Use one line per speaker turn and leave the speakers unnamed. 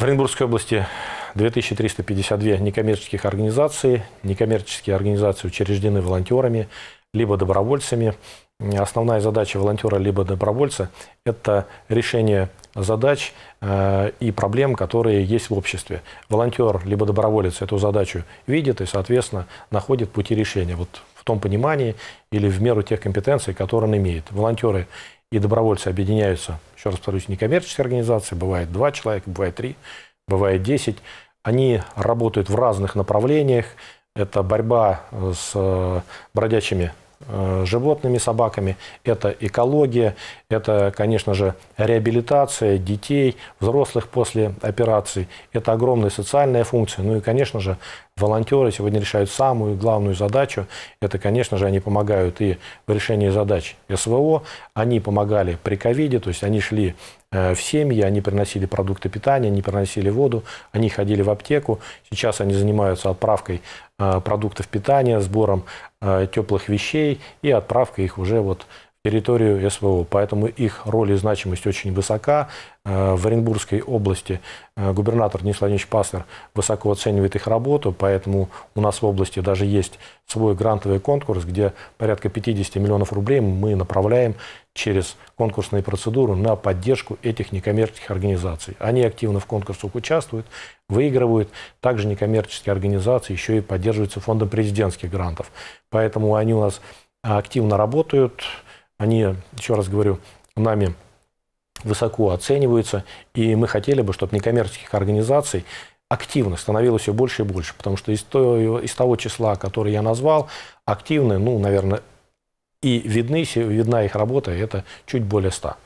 В Оренбургской области 2352 некоммерческих организации, Некоммерческие организации учреждены волонтерами, либо добровольцами. Основная задача волонтера либо добровольца – это решение задач э, и проблем, которые есть в обществе. Волонтер либо доброволец эту задачу видит и, соответственно, находит пути решения. Вот том понимании или в меру тех компетенций, которые он имеет. Волонтеры и добровольцы объединяются, еще раз повторюсь, некоммерческие организации, бывает два человека, бывает три, бывает десять. Они работают в разных направлениях. Это борьба э, с э, бродячими э, животными, собаками, это экология, это, конечно же, реабилитация детей, взрослых после операций, это огромная социальная функция, ну и, конечно же, Волонтеры сегодня решают самую главную задачу. Это, конечно же, они помогают и в решении задач СВО. Они помогали при ковиде, то есть они шли э, в семьи, они приносили продукты питания, они приносили воду, они ходили в аптеку. Сейчас они занимаются отправкой э, продуктов питания, сбором э, теплых вещей и отправкой их уже вот территорию СВО. Поэтому их роль и значимость очень высока. Э, в Оренбургской области э, губернатор Денис Владимирович Паслер высоко оценивает их работу, поэтому у нас в области даже есть свой грантовый конкурс, где порядка 50 миллионов рублей мы направляем через конкурсные процедуры на поддержку этих некоммерческих организаций. Они активно в конкурсах участвуют, выигрывают. Также некоммерческие организации еще и поддерживаются фондом президентских грантов. Поэтому они у нас активно работают, они, еще раз говорю, нами высоко оцениваются, и мы хотели бы, чтобы некоммерческих организаций активно становилось все больше и больше, потому что из, то, из того числа, которое я назвал, активны, ну, наверное, и видны, видна их работа, это чуть более 100.